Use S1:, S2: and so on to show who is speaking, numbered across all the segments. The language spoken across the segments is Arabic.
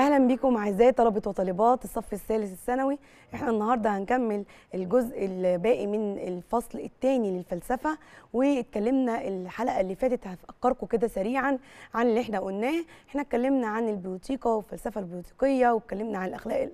S1: اهلا بيكم اعزائي طلبه وطالبات الصف الثالث الثانوي احنا النهارده هنكمل الجزء الباقي من الفصل الثاني للفلسفه واتكلمنا الحلقه اللي فاتت هفكركم كده سريعا عن اللي احنا قلناه احنا اتكلمنا عن البيوتيكا والفلسفه البيوتيقيه واتكلمنا عن الاخلاق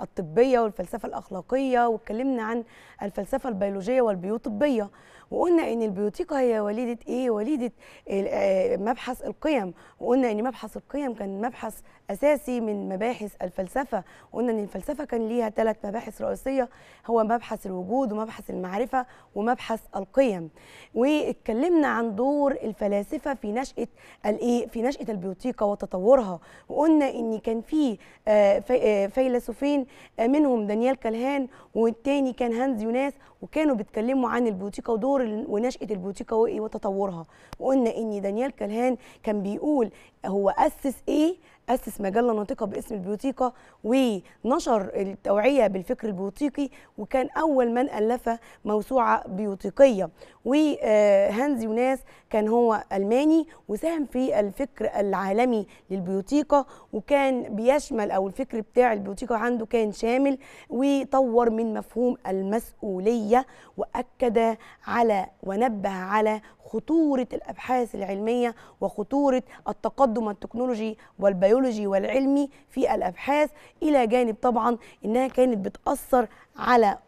S1: الطبيه والفلسفه الاخلاقيه واتكلمنا عن الفلسفه البيولوجيه والبيوطبيه وقلنا ان البيوتيقا هي وليده ايه وليده آه، مبحث القيم وقلنا ان مبحث القيم كان مبحث اساسي من مباحث الفلسفه وقلنا ان الفلسفه كان ليها ثلاث مباحث رئيسيه هو مبحث الوجود ومبحث المعرفه ومبحث القيم واتكلمنا عن دور الفلاسفه في نشاه الايه في نشاه البيوتيقا وتطورها وقلنا ان كان في آه، آه، فيلسوفين منهم دانيال كلهان والتاني كان هانز يوناس وكانوا بيتكلموا عن البيوتيقا ودور دور ونشأة وايه وتطورها وقلنا إن دانيال كلهان كان بيقول هو أسس إيه أسس مجلة ناطقة باسم البيوتيقة ونشر التوعية بالفكر البيوتيقي وكان أول من ألف موسوعة بيوتيقية وهانز يوناس كان هو ألماني وساهم في الفكر العالمي للبيوتيقة وكان بيشمل أو الفكر بتاع البيوتيقة عنده كان شامل وطور من مفهوم المسؤولية وأكد على ونبه على خطورة الأبحاث العلمية وخطورة التقدم التكنولوجي والبيولوجي والعلمي في الأبحاث إلى جانب طبعا إنها كانت بتأثر على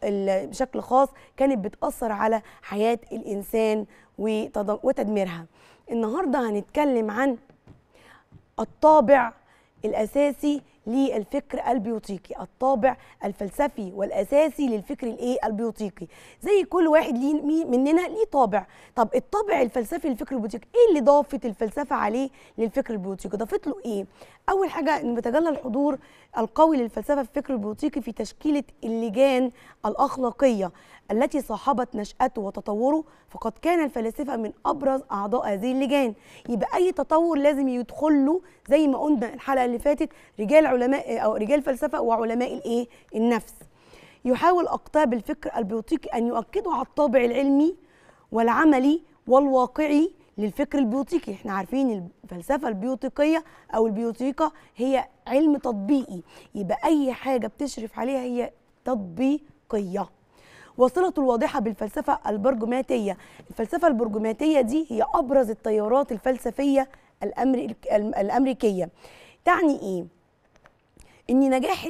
S1: بشكل خاص كانت بتأثر على حياة الإنسان وتدميرها النهاردة هنتكلم عن الطابع الأساسي للفكر البيوتيقي الطابع الفلسفي والاساسي للفكر الايه البيوتيقي زي كل واحد ليه مننا ليه طابع طب الطابع الفلسفي للفكر البيوتيقي ايه اللي ضافت الفلسفه عليه للفكر البيوتيقي ضافت له ايه اول حاجه ان بتجلى الحضور القوي للفلسفه في فكر البيوتيقي في تشكيله اللجان الاخلاقيه التي صاحبت نشاته وتطوره فقد كان الفلاسفه من ابرز اعضاء هذه اللجان يبقى اي تطور لازم يدخل له زي ما قلنا الحلقه اللي فاتت رجال علماء او رجال فلسفه وعلماء الايه النفس يحاول اقطاب الفكر البيوتيقي ان يؤكدوا على الطابع العلمي والعملي والواقعي للفكر البيوتيكي احنا عارفين الفلسفه البيوتيكيه او البيوتيكا هي علم تطبيقي يبقى اي حاجه بتشرف عليها هي تطبيقيه وصلة الواضحة بالفلسفة البرجماتية الفلسفة البرجماتية دي هي أبرز التيارات الفلسفية الأمريكية تعني إيه؟ إن نجاح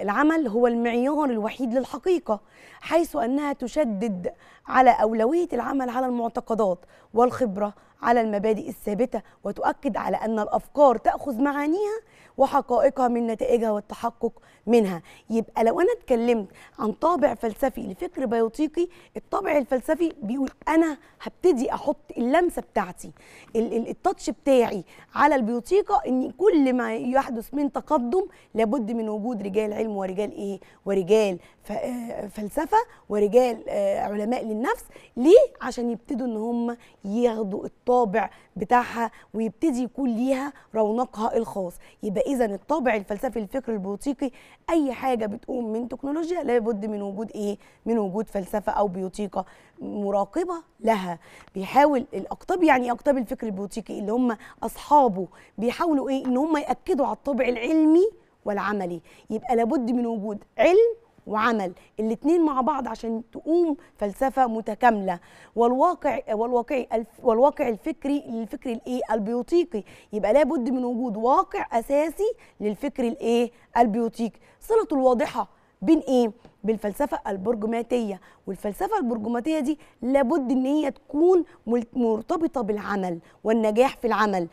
S1: العمل هو المعيار الوحيد للحقيقة حيث أنها تشدد على أولوية العمل على المعتقدات والخبرة على المبادئ الثابته وتؤكد على ان الافكار تاخذ معانيها وحقائقها من نتائجها والتحقق منها يبقى لو انا اتكلمت عن طابع فلسفي لفكر بيوتيقي الطابع الفلسفي بيقول انا هبتدي احط اللمسه بتاعتي التاتش بتاعي على البيوتيقه ان كل ما يحدث من تقدم لابد من وجود رجال علم ورجال ايه ورجال فلسفه ورجال آه، علماء للنفس ليه عشان يبتدوا ان هم ياخدوا الطابع بتاعها ويبتدي يكون ليها رونقها الخاص يبقى اذا الطابع الفلسفي الفكر البيوتيقي اي حاجه بتقوم من تكنولوجيا لابد من وجود ايه من وجود فلسفه او بيوتيقه مراقبه لها بيحاول الاقطاب يعني اقطاب الفكر البيوتيقي اللي هم اصحابه بيحاولوا ايه ان هم ياكدوا على الطابع العلمي والعملي يبقى لابد من وجود علم وعمل الاثنين مع بعض عشان تقوم فلسفه متكامله والواقع والواقعي والواقع الفكري للفكر الايه البيوتيقي يبقى لابد من وجود واقع اساسي للفكر الايه البيوتيقي صلته الواضحه بين ايه بالفلسفه البرجماتيه والفلسفه البرجماتيه دي لابد ان هي تكون مرتبطه بالعمل والنجاح في العمل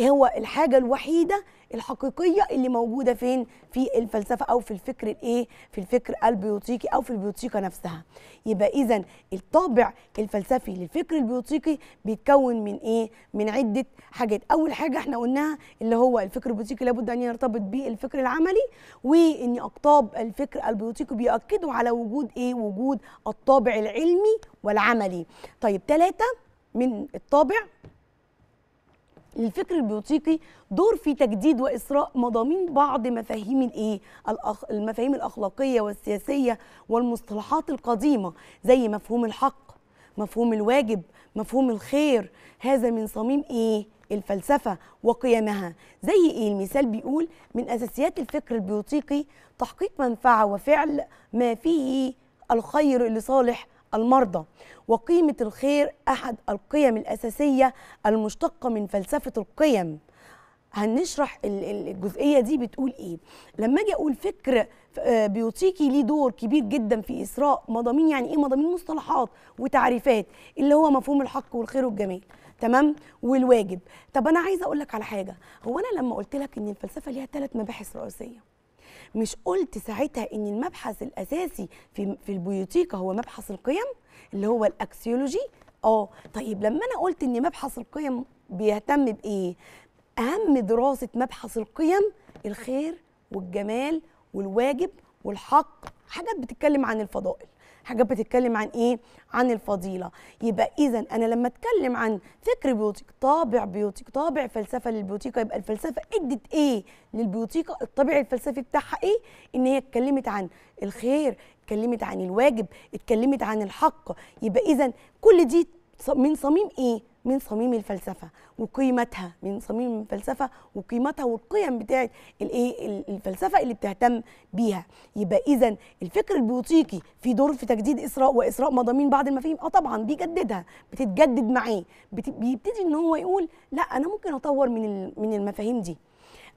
S1: هو الحاجه الوحيده الحقيقيه اللي موجوده فين في الفلسفه او في الفكر الايه في الفكر البيوتيكي او في البيوتيكا نفسها يبقى اذا الطابع الفلسفي للفكر البيوتيكي بيتكون من ايه من عده حاجات اول حاجه احنا قلناها اللي هو الفكر البيوتيكي لابد ان يرتبط بالفكر العملي وان اقطاب الفكر البيوتيكي بيأكدوا على وجود ايه وجود الطابع العلمي والعملي طيب ثلاثه من الطابع للفكر البيوتيقي دور في تجديد واسراء مضامين بعض مفاهيم الايه المفاهيم الاخلاقيه والسياسيه والمصطلحات القديمه زي مفهوم الحق مفهوم الواجب مفهوم الخير هذا من صميم ايه الفلسفه وقيمها زي ايه المثال بيقول من اساسيات الفكر البيوتيقي تحقيق منفعه وفعل ما فيه الخير لصالح المرضى وقيمة الخير أحد القيم الأساسية المشتقة من فلسفة القيم هنشرح الجزئيه دي بتقول ايه لما اجي اقول فكر آه، بيوتيكي ليه دور كبير جدا في إسراء مضامين يعني ايه مضامين مصطلحات وتعريفات اللي هو مفهوم الحق والخير والجمال تمام والواجب طب انا عايزه اقول لك على حاجه هو انا لما قلت لك ان الفلسفه ليها ثلاث مباحث رئيسيه مش قلت ساعتها ان المبحث الاساسي في في البيوتيكا هو مبحث القيم اللي هو الاكسيولوجي اه طيب لما انا قلت ان مبحث القيم بيهتم بايه اهم دراسه مبحث القيم الخير والجمال والواجب والحق حاجات بتتكلم عن الفضائل حاجات بتتكلم عن ايه عن الفضيله يبقى اذا انا لما اتكلم عن فكر بيوتيك طابع بيوتيك طابع فلسفه للبيوتيكا يبقى الفلسفه ادت ايه للبيوتيكا الطابع الفلسفي بتاعها ايه ان هي اتكلمت عن الخير اتكلمت عن الواجب اتكلمت عن الحق يبقى اذا كل دي من صميم ايه من صميم الفلسفه وقيمتها من صميم الفلسفه وقيمتها والقيم بتاعه إيه، الايه الفلسفه اللي بتهتم بيها يبقى اذا الفكر البيوتيكي في دور في تجديد اسراء واسراء مضامين بعض المفاهيم اه طبعا بيجددها بتتجدد معاه بيبتدي ان هو يقول لا انا ممكن اطور من من المفاهيم دي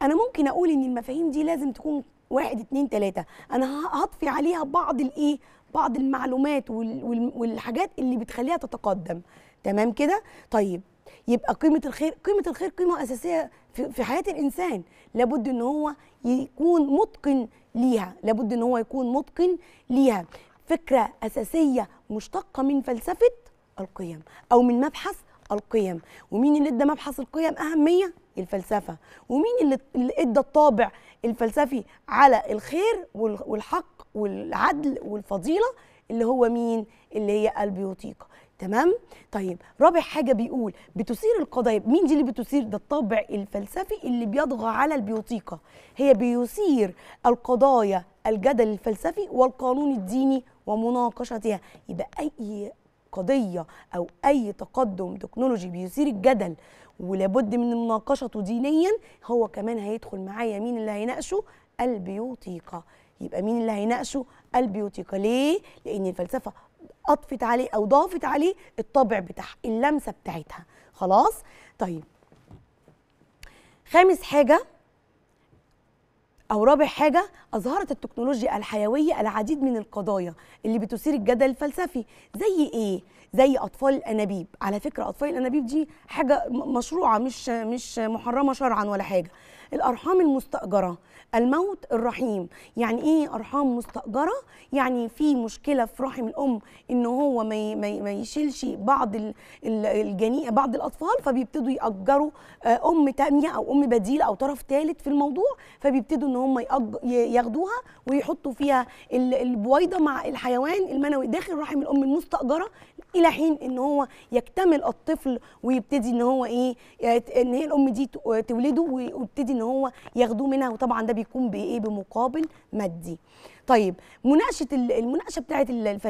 S1: انا ممكن اقول ان المفاهيم دي لازم تكون واحد اتنين تلاتة انا هطفي عليها بعض الايه بعض المعلومات والحاجات اللي بتخليها تتقدم تمام كده طيب يبقى قيمه الخير قيمه الخير قيمه اساسيه في, في حياه الانسان لابد ان هو يكون متقن ليها لابد ان هو يكون متقن ليها فكره اساسيه مشتقه من فلسفه القيم او من مبحث القيم ومين اللي ادى مبحث القيم اهميه الفلسفه ومين اللي ادى الطابع الفلسفي على الخير والحق والعدل والفضيله اللي هو مين اللي هي البيوتيقه تمام طيب رابع حاجه بيقول بتثير القضايا مين دي اللي بتثير ده الطابع الفلسفي اللي بيطغى على البيوتيقه هي بيثير القضايا الجدل الفلسفي والقانون الديني ومناقشتها يبقى اي قضيه او اي تقدم تكنولوجي بيثير الجدل ولابد من مناقشته دينيا هو كمان هيدخل معايا مين اللي هيناقشه البيوتيقه يبقى مين اللي هيناقشه البيوتيقه ليه لان الفلسفه اضفت عليه او ضافت عليه الطابع بتاعها اللمسه بتاعتها خلاص طيب خامس حاجه أو رابع حاجة أظهرت التكنولوجيا الحيوية العديد من القضايا اللي بتثير الجدل الفلسفي زي إيه؟ زي أطفال الأنابيب على فكرة أطفال الأنابيب دي حاجة مشروعة مش مش محرمة شرعا ولا حاجة الأرحام المستأجرة الموت الرحيم يعني ايه ارحام مستاجره يعني في مشكله في رحم الام ان هو ما ما يشيلش بعض الجنين بعض الاطفال فبيبتدوا ياجروا آه، ام تانية او ام بديله او طرف ثالث في الموضوع فبيبتدوا ان هم ياخدوها ويحطوا فيها البويضه مع الحيوان المنوي داخل رحم الام المستاجره الى حين ان هو يكتمل الطفل ويبتدي ان هو ايه آه، ان هي الام دي تولده ويبتدي ان هو ياخدوه منها وطبعا ده بيكون بايه بمقابل مادي طيب مناقشه المناقشه بتاعه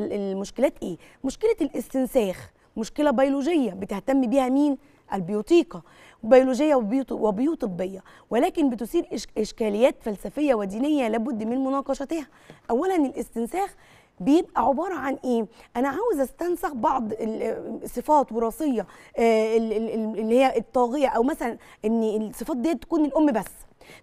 S1: المشكلات ايه مشكله الاستنساخ مشكله بيولوجيه بتهتم بيها مين البيوتيكا بيولوجية وبيوت طبيه ولكن بتثير إشكاليات فلسفية ودينية لابد من مناقشتها أولا الاستنساخ بيبقى عباره عن ايه انا عاوز استنسخ بعض الصفات وراثيه آه، اللي هي الطاغيه او مثلا ان الصفات دي تكون الام بس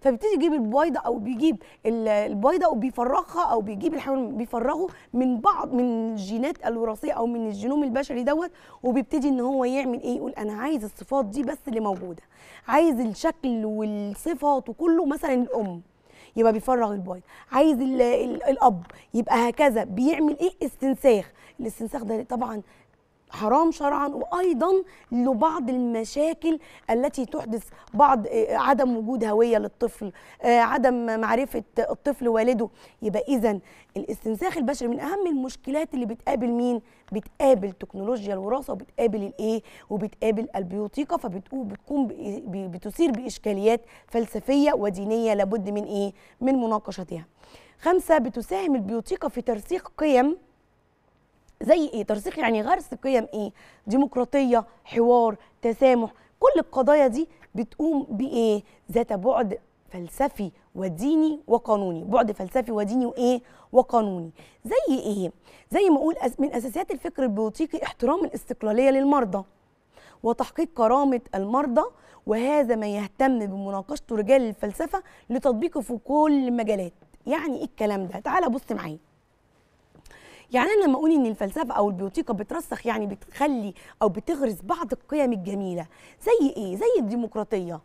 S1: فبيبتدي يجيب البويضه او بيجيب البويضه وبيفرغها او بيجيب الحيوان بيفرغه من بعض من الجينات الوراثيه او من الجينوم البشري دوت وبيبتدي ان هو يعمل ايه يقول انا عايز الصفات دي بس اللي موجوده عايز الشكل والصفات وكله مثلا الام يبقى بيفرغ البايظ عايز الاب يبقى هكذا بيعمل ايه استنساخ الاستنساخ ده طبعا حرام شرعا وايضا لبعض المشاكل التي تحدث بعض آه، عدم وجود هويه للطفل آه، عدم معرفه الطفل والده يبقى اذا الاستنساخ البشري من اهم المشكلات اللي بتقابل مين بتقابل تكنولوجيا الوراثه وبتقابل الايه وبتقابل البيوتيقه فبتقوم بتثير باشكاليات فلسفيه ودينيه لابد من ايه من مناقشتها خمسه بتساهم البيوتيقه في ترسيخ قيم زي ايه ترسيخ يعني غرس قيم ايه ديمقراطيه حوار تسامح كل القضايا دي بتقوم بايه ذات بعد فلسفي وديني وقانوني بعد فلسفي وديني وايه وقانوني زي ايه زي ما اقول من اساسيات الفكر البيوتيكي احترام الاستقلاليه للمرضى وتحقيق كرامه المرضى وهذا ما يهتم بمناقشته رجال الفلسفه لتطبيقه في كل المجالات يعني ايه الكلام ده تعال بص معايا يعني انا لما اقول ان الفلسفه او البيوتيكا بترسخ يعني بتخلي او بتغرس بعض القيم الجميله زي ايه زي الديمقراطيه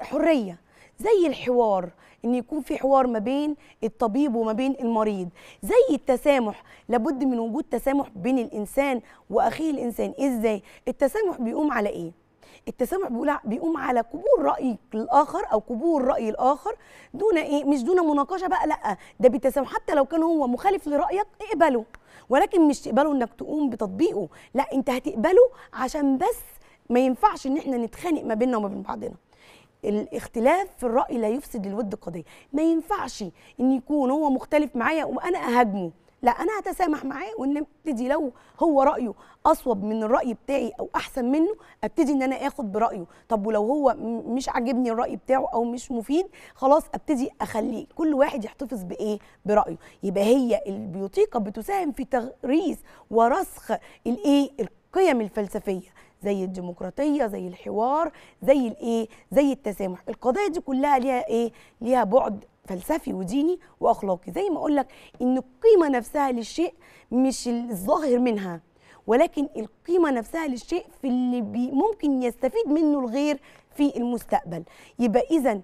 S1: حريه زي الحوار ان يكون في حوار ما بين الطبيب وما بين المريض زي التسامح لابد من وجود تسامح بين الانسان واخيه الانسان ازاي التسامح بيقوم على ايه التسامح بيقول بيقوم على قبول راي الاخر او قبول راي الاخر دون ايه مش دون مناقشه بقى لا ده بالتسامح حتى لو كان هو مخالف لرايك اقبله ولكن مش تقبله انك تقوم بتطبيقه لا انت هتقبله عشان بس ما ينفعش ان احنا نتخانق ما بيننا وما بين بعضنا الاختلاف في الراي لا يفسد للود قضيه ما ينفعش ان يكون هو مختلف معايا وانا اهاجمه لا انا هتسامح معاه وان ابتدي لو هو رايه اصوب من الراي بتاعي او احسن منه ابتدي ان انا اخد برايه طب ولو هو مش عاجبني الراي بتاعه او مش مفيد خلاص ابتدي اخليه كل واحد يحتفظ بايه برايه يبقى هي البيوتيكا بتساهم في تغريس ورسخ الايه القيم الفلسفيه زي الديمقراطيه زي الحوار زي الايه زي التسامح القضايا دي كلها ليها ايه ليها بعد فلسفي وديني واخلاقي زي ما اقول لك ان القيمه نفسها للشيء مش الظاهر منها ولكن القيمه نفسها للشيء في اللي ممكن يستفيد منه الغير في المستقبل يبقى اذا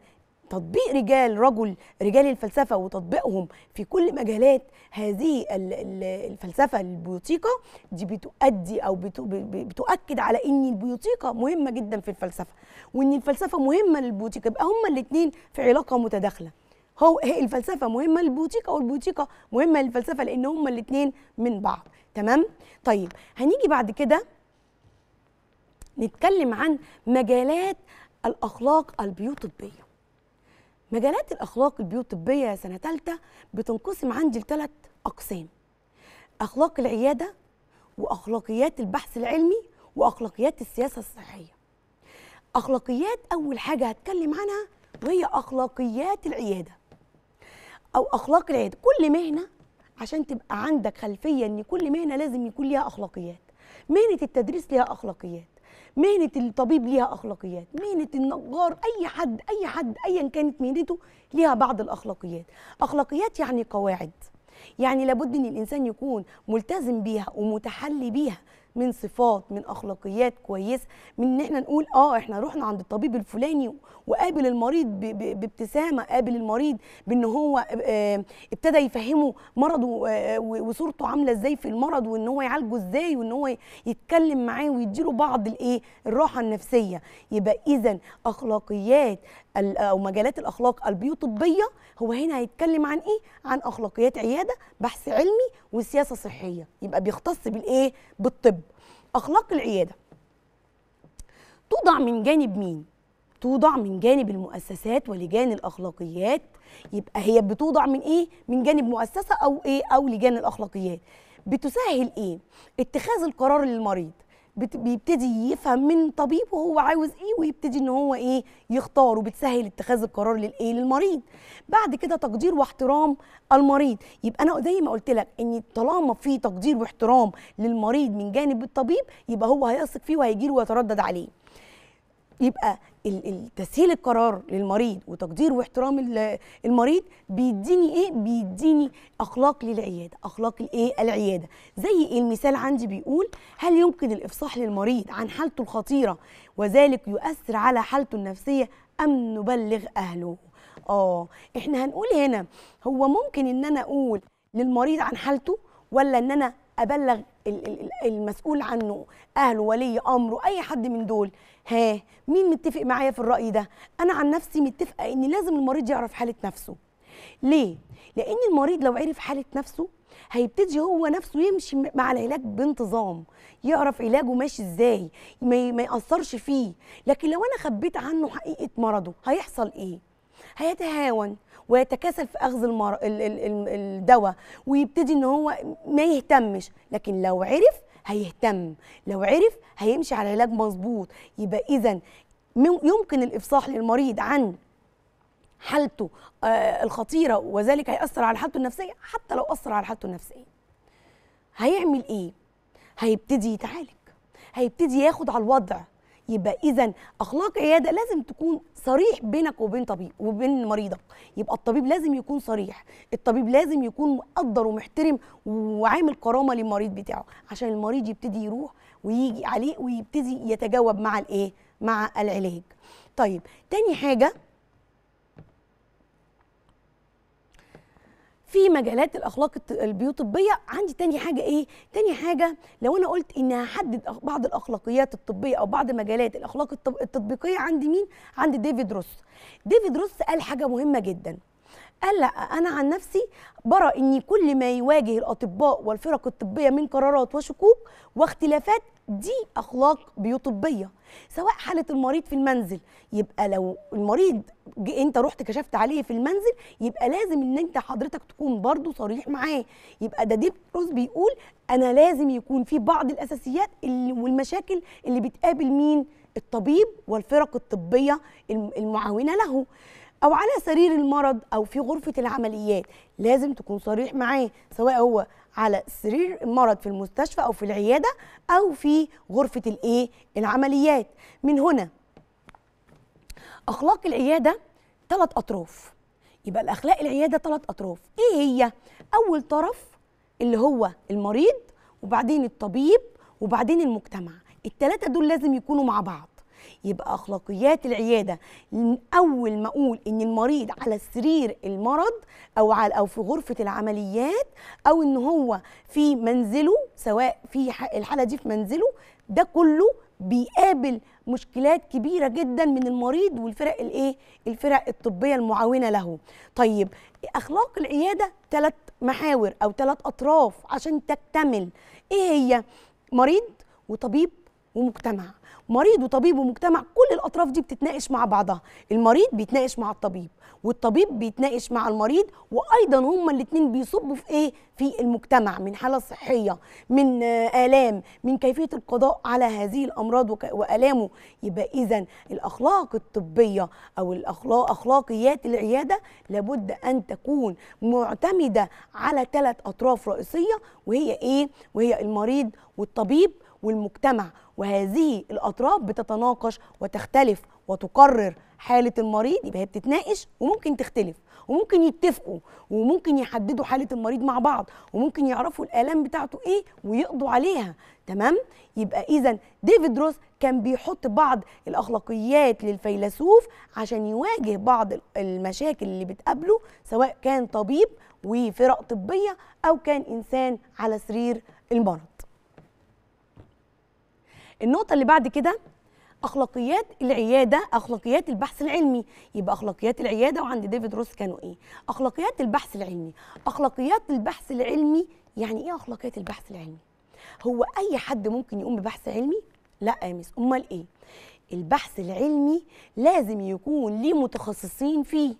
S1: تطبيق رجال رجل رجال الفلسفه وتطبيقهم في كل مجالات هذه الفلسفه البيوتيقه دي بتؤدي او بتؤكد على ان البيوتيقه مهمه جدا في الفلسفه وان الفلسفه مهمه للبيوتيقه يبقى هما الاثنين في علاقه متداخله هو هي الفلسفه مهمه للبيوتيقه والبيوتيقه مهمه للفلسفه لان هما الاثنين من بعض تمام طيب هنيجي بعد كده نتكلم عن مجالات الاخلاق البيوتيقيه مجالات الاخلاق البيوت الطبيه سنه ثالثه بتنقسم عندي لثلاث اقسام اخلاق العياده واخلاقيات البحث العلمي واخلاقيات السياسه الصحيه اخلاقيات اول حاجه هتكلم عنها وهي اخلاقيات العياده او اخلاق العياده كل مهنه عشان تبقى عندك خلفيه ان كل مهنه لازم يكون ليها اخلاقيات مهنه التدريس ليها اخلاقيات مهنه الطبيب ليها اخلاقيات مهنه النجار اي حد اي حد ايا كانت مهنته ليها بعض الاخلاقيات اخلاقيات يعني قواعد يعني لابد ان الانسان يكون ملتزم بيها ومتحلي بيها من صفات من اخلاقيات كويسه من ان احنا نقول اه احنا رحنا عند الطبيب الفلاني وقابل المريض بابتسامه قابل المريض بان هو آه، ابتدى يفهمه مرضه آه، وصورته عامله ازاي في المرض وان هو يعالجه ازاي وان هو يتكلم معاه ويديله بعض الايه الراحه النفسيه يبقى اذا اخلاقيات او مجالات الاخلاق البيوطبيه هو هنا هيتكلم عن ايه عن اخلاقيات عياده بحث علمي وسياسه صحيه يبقى بيختص بالايه بالطب اخلاق العياده توضع من جانب مين توضع من جانب المؤسسات ولجان الاخلاقيات يبقى هي بتوضع من ايه من جانب مؤسسه او ايه او لجان الاخلاقيات بتسهل ايه اتخاذ القرار للمريض بيبتدي يفهم من طبيب وهو عاوز ايه ويبتدي ان هو ايه يختار وبتسهل اتخاذ القرار للايه للمريض بعد كده تقدير واحترام المريض يبقى انا زي ما قلت لك ان طالما في تقدير واحترام للمريض من جانب الطبيب يبقى هو هيثق فيه وهيجي له ويتردد عليه يبقى تسهيل القرار للمريض وتقدير واحترام المريض بيديني ايه بيديني اخلاق للعياده اخلاق الايه العياده زي المثال عندي بيقول هل يمكن الافصاح للمريض عن حالته الخطيره وذلك يؤثر على حالته النفسيه ام نبلغ اهله اه احنا هنقول هنا هو ممكن ان انا اقول للمريض عن حالته ولا ان انا ابلغ المسؤول عنه اهله ولي امره اي حد من دول ها مين متفق معايا في الراي ده انا عن نفسي متفقه ان لازم المريض يعرف حاله نفسه ليه لان المريض لو عرف حاله نفسه هيبتدي هو نفسه يمشي مع العلاج بانتظام يعرف علاجه ماشي ازاي ما ياثرش فيه لكن لو انا خبيت عنه حقيقه مرضه هيحصل ايه هيتهاون ويتكاسل في اخذ المر... ال... ال... الدواء ويبتدي ان هو ما يهتمش لكن لو عرف هيهتم لو عرف هيمشي على علاج مظبوط يبقى إذا يمكن الإفصاح للمريض عن حالته آه، الخطيرة وذلك هيأثر على حالته النفسية حتى لو أثر على حالته النفسية هيعمل إيه؟ هيبتدي يتعالج هيبتدي ياخد على الوضع يبقى اذا اخلاق عياده لازم تكون صريح بينك وبين طبيب وبين مريضك يبقى الطبيب لازم يكون صريح الطبيب لازم يكون مقدر ومحترم وعامل كرامه للمريض بتاعه عشان المريض يبتدي يروح ويجي عليه ويبتدي يتجاوب مع الايه مع العلاج طيب تاني حاجه في مجالات الاخلاق البيوطبيه عندي تاني حاجه ايه تاني حاجه لو انا قلت ان هحدد بعض الاخلاقيات الطبيه او بعض مجالات الاخلاق التطبيقيه عند مين عند ديفيد روس ديفيد روس قال حاجه مهمه جدا قال لا انا عن نفسي برى ان كل ما يواجه الاطباء والفرق الطبيه من قرارات وشكوك واختلافات دي اخلاق طبيه سواء حاله المريض في المنزل يبقى لو المريض انت رحت كشفت عليه في المنزل يبقى لازم ان انت حضرتك تكون برضه صريح معاه يبقى ده ديب روز بيقول انا لازم يكون في بعض الاساسيات اللي والمشاكل اللي بتقابل مين الطبيب والفرق الطبيه المعاونه له او على سرير المرض او في غرفه العمليات لازم تكون صريح معاه سواء هو على سرير المرض في المستشفى او في العياده او في غرفه الايه العمليات من هنا اخلاق العياده ثلاث اطراف يبقى الاخلاق العياده ثلاث اطراف ايه هي اول طرف اللي هو المريض وبعدين الطبيب وبعدين المجتمع الثلاثه دول لازم يكونوا مع بعض يبقى اخلاقيات العياده من اول ما اقول ان المريض على سرير المرض او على او في غرفه العمليات او ان هو في منزله سواء في الحاله دي في منزله ده كله بيقابل مشكلات كبيره جدا من المريض والفرق الايه الفرق الطبيه المعاونه له طيب اخلاق العياده ثلاث محاور او ثلاث اطراف عشان تكتمل ايه هي مريض وطبيب ومجتمع مريض وطبيب ومجتمع كل الاطراف دي بتتناقش مع بعضها المريض بيتناقش مع الطبيب والطبيب بيتناقش مع المريض وايضا هما الاثنين بيصبوا في ايه في المجتمع من حاله صحيه من آه، الام من كيفيه القضاء على هذه الامراض والامه يبقى اذا الاخلاق الطبيه او الاخلاق اخلاقيات العياده لابد ان تكون معتمده على ثلاث اطراف رئيسيه وهي ايه وهي المريض والطبيب والمجتمع وهذه الاطراف بتتناقش وتختلف وتقرر حاله المريض يبقى هي بتتناقش وممكن تختلف وممكن يتفقوا وممكن يحددوا حاله المريض مع بعض وممكن يعرفوا الالام بتاعته ايه ويقضوا عليها تمام يبقى اذا ديفيد روس كان بيحط بعض الاخلاقيات للفيلسوف عشان يواجه بعض المشاكل اللي بتقابله سواء كان طبيب وفرق طبيه او كان انسان على سرير المرض النقطه اللي بعد كده اخلاقيات العياده اخلاقيات البحث العلمي يبقى اخلاقيات العياده وعند ديفيد روس كانوا ايه اخلاقيات البحث العلمي اخلاقيات البحث العلمي يعني ايه اخلاقيات البحث العلمي هو اي حد ممكن يقوم ببحث علمي لا يا مس امال ايه البحث العلمي لازم يكون ليه متخصصين فيه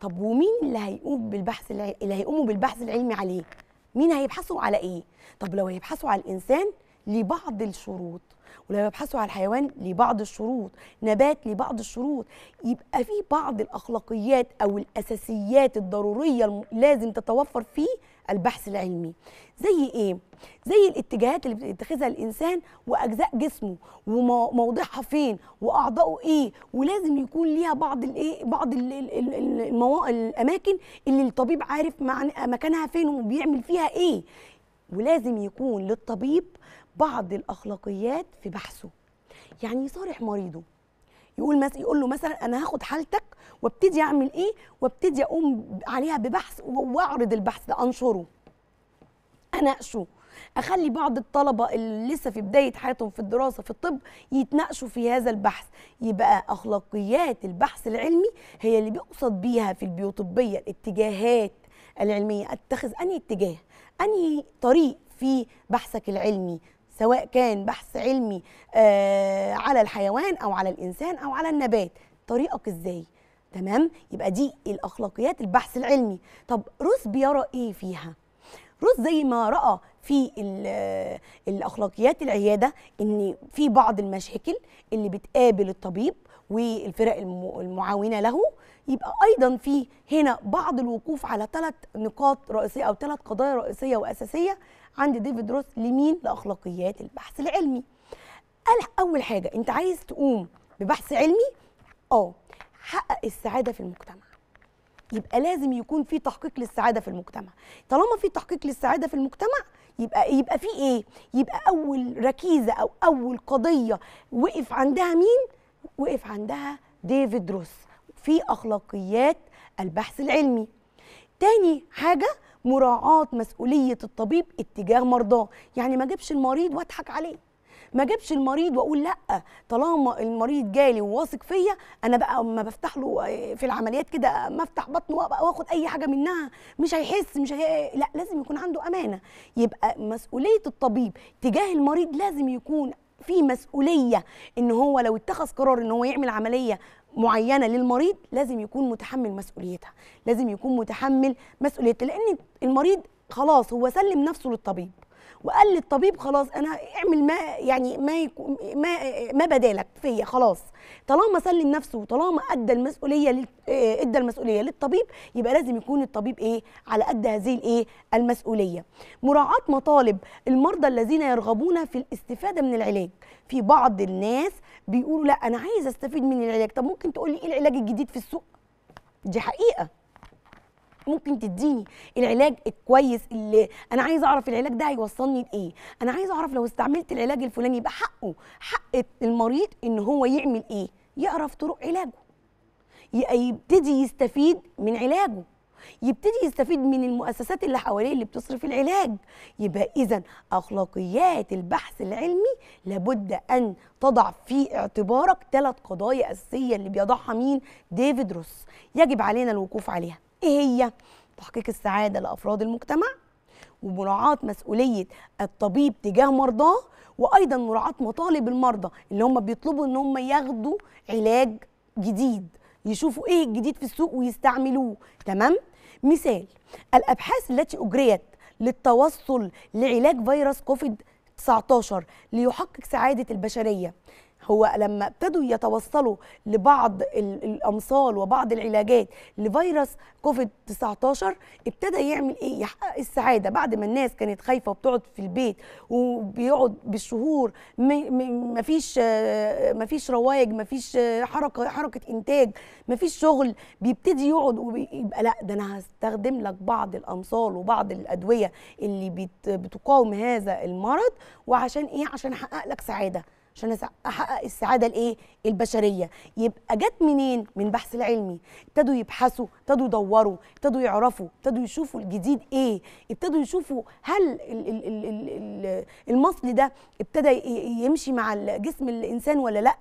S1: طب ومين اللي هيقوم بالبحث اللي هيقوموا بالبحث العلمي عليه مين هيبحثوا على ايه طب لو هيبحثوا على الانسان لبعض الشروط ولما يبحثوا على الحيوان لبعض الشروط نبات لبعض الشروط يبقى في بعض الاخلاقيات او الاساسيات الضروريه لازم تتوفر في البحث العلمي زي ايه زي الاتجاهات اللي بيتخذها الانسان واجزاء جسمه وموضعها فين واعضائه ايه ولازم يكون ليها بعض الايه بعض الـ الـ المو... الاماكن اللي الطبيب عارف مكانها فين وبيعمل فيها ايه ولازم يكون للطبيب بعض الاخلاقيات في بحثه يعني يصارح مريضه يقول مثلا يقول له مثلا انا هاخد حالتك وابتدي اعمل ايه وابتدي اقوم عليها ببحث واعرض البحث ده انشره اناقشه اخلي بعض الطلبه اللي لسه في بدايه حياتهم في الدراسه في الطب يتناقشوا في هذا البحث يبقى اخلاقيات البحث العلمي هي اللي بيقصد بيها في البيوطبيه الاتجاهات العلميه اتخذ انهي اتجاه انهي طريق في بحثك العلمي سواء كان بحث علمي آه، على الحيوان او على الانسان او على النبات طريقك ازاي تمام يبقى دي الاخلاقيات البحث العلمي طب روس بيرى ايه فيها روس زي ما راى في آه، الاخلاقيات العياده ان في بعض المشاكل اللي بتقابل الطبيب والفرق المعاونه له يبقى ايضا في هنا بعض الوقوف على ثلاث نقاط رئيسيه او ثلاث قضايا رئيسيه واساسيه عند ديفيد روس لمين لاخلاقيات البحث العلمي قال اول حاجه انت عايز تقوم ببحث علمي اه حقق السعاده في المجتمع يبقى لازم يكون في تحقيق للسعاده في المجتمع طالما في تحقيق للسعاده في المجتمع يبقى يبقى في ايه يبقى اول ركيزه او اول قضيه وقف عندها مين وقف عندها ديفيد روس في اخلاقيات البحث العلمي تاني حاجه مراعاه مسؤوليه الطبيب اتجاه مرضاه يعني ما اجيبش المريض واضحك عليه ما اجيبش المريض واقول لا طالما المريض جالي وواثق فيا انا بقى ما بفتح له آه، في العمليات كده ما افتح بطنه واخد اي حاجه منها مش هيحس مش هي... لا لازم يكون عنده امانه يبقى مسؤوليه الطبيب تجاه المريض لازم يكون في مسؤوليه ان هو لو اتخذ قرار ان هو يعمل عمليه معينه للمريض لازم يكون متحمل مسؤوليتها لازم يكون متحمل مسؤوليتها لان المريض خلاص هو سلم نفسه للطبيب وقال للطبيب خلاص انا اعمل ما يعني ما يكون ما ما بدالك فيا خلاص طالما سلم نفسه وطالما ادى المسؤوليه آه، ادى المسؤوليه للطبيب يبقى لازم يكون الطبيب ايه على قد هذه الايه المسؤوليه مراعاه مطالب المرضى الذين يرغبون في الاستفاده من العلاج في بعض الناس بيقولوا لا انا عايز استفيد من العلاج طب ممكن تقول لي ايه العلاج الجديد في السوق دي حقيقه ممكن تديني العلاج الكويس اللي انا عايز اعرف العلاج ده هيوصلني لايه انا عايز اعرف لو استعملت العلاج الفلاني يبقى حقه حق المريض ان هو يعمل ايه يعرف طرق علاجه يبتدي يستفيد من علاجه يبتدي يستفيد من المؤسسات اللي حواليه اللي بتصرف العلاج يبقى اذا اخلاقيات البحث العلمي لابد ان تضع في اعتبارك ثلاث قضايا اساسيه اللي بيضعها مين ديفيد روس يجب علينا الوقوف عليها ايه هي تحقيق السعاده لافراد المجتمع ومراعاه مسؤوليه الطبيب تجاه مرضاه وايضا مراعاه مطالب المرضى اللي هم بيطلبوا ان هم ياخدوا علاج جديد يشوفوا ايه الجديد في السوق ويستعملوه تمام مثال الابحاث التي اجريت للتوصل لعلاج فيروس كوفيد 19 ليحقق سعاده البشريه هو لما ابتدوا يتوصلوا لبعض الامصال وبعض العلاجات لفيروس كوفيد 19 ابتدى يعمل ايه يحقق السعاده بعد ما الناس كانت خايفه وبتقعد في البيت وبيقعد بالشهور مفيش مفيش روايج مفيش حركه حركه انتاج مفيش شغل بيبتدي يقعد ويبقى لا ده انا هستخدم لك بعض الامصال وبعض الادويه اللي بتقاوم هذا المرض وعشان ايه عشان احقق لك سعاده عشان احقق السعاده الايه البشريه يبقى جت منين من بحث العلمي ابتدوا يبحثوا ابتدوا يدوروا ابتدوا يعرفوا ابتدوا يشوفوا الجديد ايه ابتدوا يشوفوا هل المصل ده ابتدى يمشي مع جسم الانسان ولا لا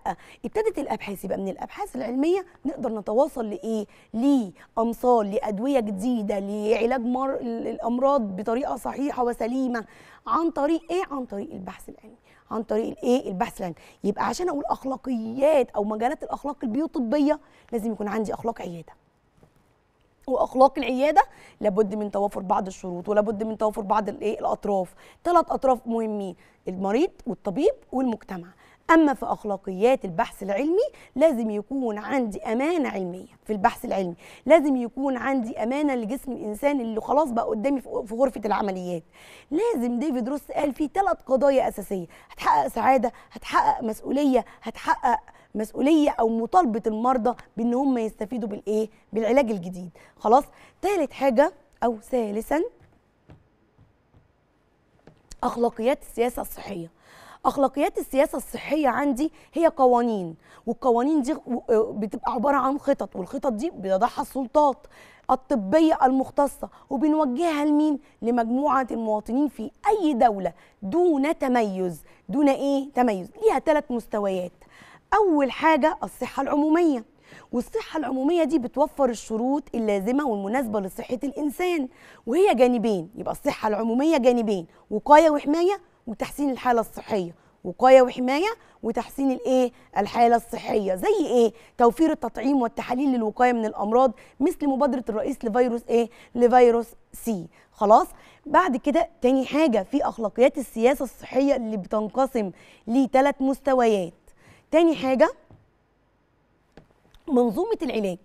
S1: ابتدت الابحاث يبقى من الابحاث العلميه نقدر نتواصل لايه لامصال لادويه جديده لعلاج مر... الامراض بطريقه صحيحه وسليمه عن طريق ايه عن طريق البحث العلمي عن طريق الايه البحث العلمي يبقى عشان اقول اخلاقيات او مجالات الاخلاق البيوطبيه لازم يكون عندي اخلاق عياده واخلاق العياده لابد من توافر بعض الشروط ولابد من توافر بعض الايه الاطراف ثلاث اطراف مهمين المريض والطبيب والمجتمع اما في اخلاقيات البحث العلمي لازم يكون عندي امانه علميه في البحث العلمي لازم يكون عندي امانه لجسم الانسان اللي خلاص بقى قدامي في غرفه العمليات لازم ديفيد روس قال في ثلاث قضايا اساسيه هتحقق سعاده هتحقق مسؤوليه هتحقق مسؤوليه او مطالبه المرضى بان هم يستفيدوا بالايه بالعلاج الجديد خلاص ثالث حاجه او ثالثا اخلاقيات السياسه الصحيه اخلاقيات السياسه الصحيه عندي هي قوانين والقوانين دي آه، بتبقى عباره عن خطط والخطط دي بيضعها السلطات الطبية المختصة وبنوجهها لمين؟ لمجموعة المواطنين في أي دولة دون تميز، دون إيه؟ تميز، ليها ثلاث مستويات. أول حاجة الصحة العمومية، والصحة العمومية دي بتوفر الشروط اللازمة والمناسبة لصحة الإنسان، وهي جانبين، يبقى الصحة العمومية جانبين، وقاية وحماية وتحسين الحاله الصحيه وقايه وحمايه وتحسين الايه الحاله الصحيه زي ايه توفير التطعيم والتحاليل للوقايه من الامراض مثل مبادره الرئيس لفيروس ايه لفيروس سي خلاص بعد كده تاني حاجه في اخلاقيات السياسه الصحيه اللي بتنقسم لثلاث مستويات تاني حاجه منظومه العلاج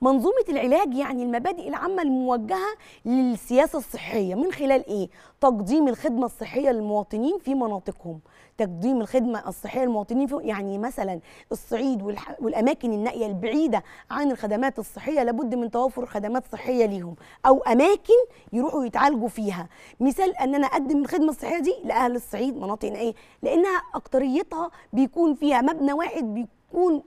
S1: منظومه العلاج يعني المبادئ العامه الموجهه للسياسه الصحيه من خلال ايه تقديم الخدمه الصحيه للمواطنين في مناطقهم تقديم الخدمه الصحيه للمواطنين في يعني مثلا الصعيد والاماكن النائيه البعيده عن الخدمات الصحيه لابد من توافر خدمات صحيه ليهم او اماكن يروحوا يتعالجوا فيها مثال ان انا اقدم الخدمه الصحيه دي لاهل الصعيد مناطق نائيه لانها اكتريتها بيكون فيها مبنى واحد بيكون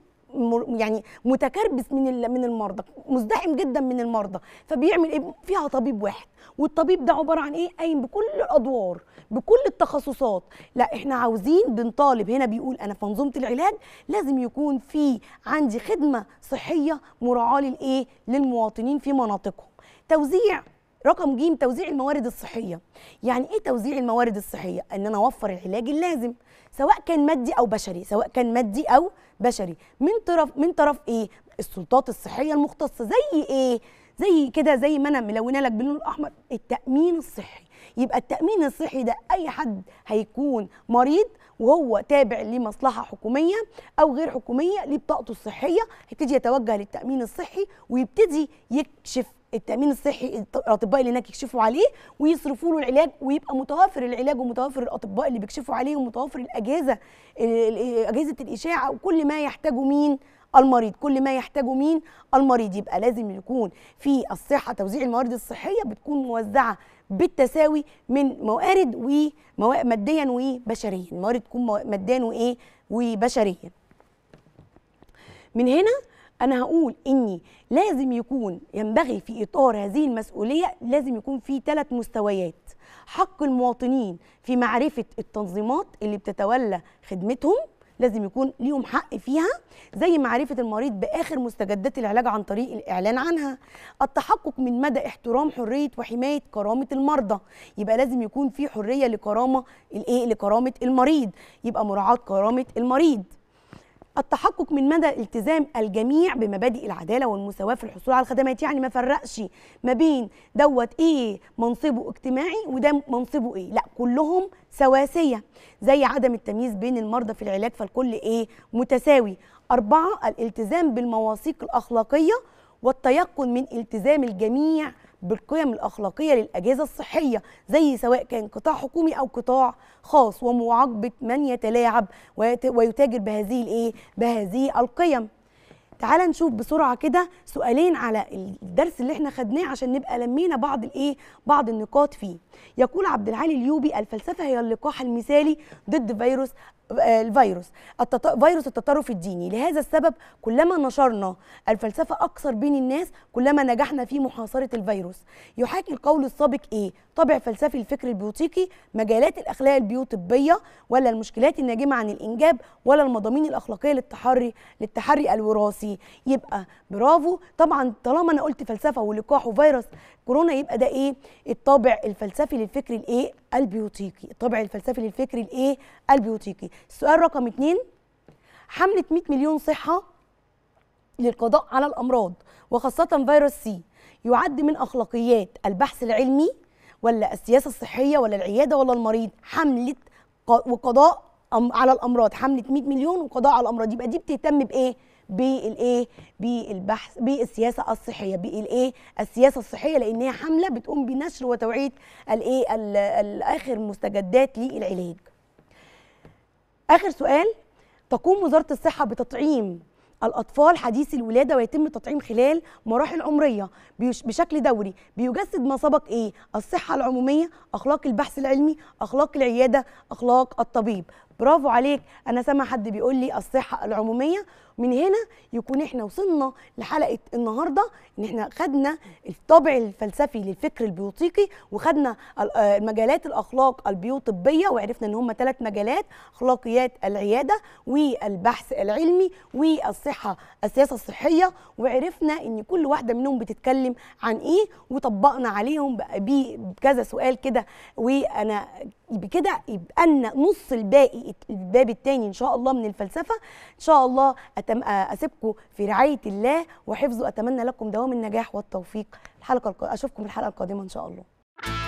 S1: يعني متكربس من من المرضى مزدحم جدا من المرضى فبيعمل ايه فيها طبيب واحد والطبيب ده عباره عن ايه قايم بكل الادوار بكل التخصصات لا احنا عاوزين بنطالب هنا بيقول انا في منظومه العلاج لازم يكون في عندي خدمه صحيه مراعاه للايه للمواطنين في مناطقهم توزيع رقم ج توزيع الموارد الصحيه يعني ايه توزيع الموارد الصحيه ان انا اوفر العلاج اللازم سواء كان مادي او بشري سواء كان مادي او بشري من طرف من طرف ايه السلطات الصحيه المختصه زي ايه زي كده زي ما انا ملونه لك باللون الاحمر التامين الصحي يبقى التامين الصحي ده اي حد هيكون مريض وهو تابع لمصلحه حكوميه او غير حكوميه ليه بطاقته الصحيه هيبتدي يتوجه للتامين الصحي ويبتدي يكشف التامين الصحي الاطباء اللي هناك يكشفوا عليه ويصرفوا له العلاج ويبقى متوافر العلاج ومتوافر الاطباء اللي بيكشفوا عليه ومتوافر الاجهزه اجهزه الاشاعه وكل ما يحتاجه مين المريض كل ما يحتاجه مين المريض يبقى لازم يكون في الصحه توزيع الموارد الصحيه بتكون موزعه بالتساوي من موارد وماديا وبشريا الموارد تكون ماديا وايه وبشريا من هنا انا هقول اني لازم يكون ينبغي في اطار هذه المسؤوليه لازم يكون في ثلاث مستويات حق المواطنين في معرفه التنظيمات اللي بتتولى خدمتهم لازم يكون ليهم حق فيها زي معرفة المريض بآخر مستجدات العلاج عن طريق الإعلان عنها التحقق من مدى احترام حرية وحماية كرامة المرضى يبقى لازم يكون في حرية لكرامة الإيه لكرامة المريض يبقى مراعاة كرامة المريض التحقق من مدى التزام الجميع بمبادئ العداله والمساواه في الحصول على الخدمات يعني ما فرقش ما بين دوت ايه منصبه اجتماعي وده منصبه ايه لا كلهم سواسيه زي عدم التمييز بين المرضى في العلاج فالكل ايه متساوي أربعة الالتزام بالمواثيق الأخلاقية والتيقن من التزام الجميع بالقيم الاخلاقيه للاجهزه الصحيه زي سواء كان قطاع حكومي او قطاع خاص ومعاقبه من يتلاعب ويتاجر بهذه الايه بهذه القيم تعال نشوف بسرعه كده سؤالين على الدرس اللي احنا خدناه عشان نبقى لمينا بعض الايه بعض النقاط فيه يقول عبد العالي اليوبي الفلسفه هي اللقاح المثالي ضد فيروس آه، الفيروس التط... فيروس التطرف الديني لهذا السبب كلما نشرنا الفلسفة أكثر بين الناس كلما نجحنا في محاصرة الفيروس يحاكي القول السابق إيه؟ طابع فلسفي الفكر البيوتيكي مجالات الأخلاق البيوطبية ولا المشكلات الناجمة عن الإنجاب ولا المضامين الأخلاقية للتحري للتحري الوراثي يبقى برافو طبعا طالما أنا قلت فلسفة ولقاح وفيروس كورونا يبقى ده إيه؟ الطابع الفلسفي للفكر الإيه؟ البيوتيقي الطابع الفلسفي للفكر الايه البيوتيقي السؤال رقم اتنين حملة 100 مليون صحة للقضاء على الأمراض وخاصة فيروس سي يعد من أخلاقيات البحث العلمي ولا السياسة الصحية ولا العيادة ولا المريض حملة وقضاء على الأمراض حملة 100 مليون وقضاء على الأمراض يبقى دي بتهتم بإيه؟ بالايه بالبحث بالسياسه الصحيه بالايه السياسه الصحيه لان هي حمله بتقوم بنشر وتوعيه الايه الاخر مستجدات للعلاج اخر سؤال تقوم وزاره الصحه بتطعيم الأطفال حديثي الولادة ويتم التطعيم خلال مراحل عمرية بشكل دوري بيجسد ما سبق إيه؟ الصحة العمومية، أخلاق البحث العلمي، أخلاق العيادة، أخلاق الطبيب، برافو عليك انا سامع حد بيقول لي الصحه العموميه من هنا يكون احنا وصلنا لحلقه النهارده ان احنا خدنا الطابع الفلسفي للفكر البيوتيقي وخدنا آه، مجالات الاخلاق البيوطبيه وعرفنا ان هم ثلاث مجالات اخلاقيات العياده والبحث العلمي والصحه السياسه الصحيه وعرفنا ان كل واحده منهم بتتكلم عن ايه وطبقنا عليهم بكذا سؤال كده وانا بكده يبقى لنا نص الباقي الباب الثاني ان شاء الله من الفلسفه ان شاء الله أتم آه، اسيبكم في رعايه الله وحفظه اتمنى لكم دوام النجاح والتوفيق الحلقه اشوفكم الحلقه القادمه ان شاء الله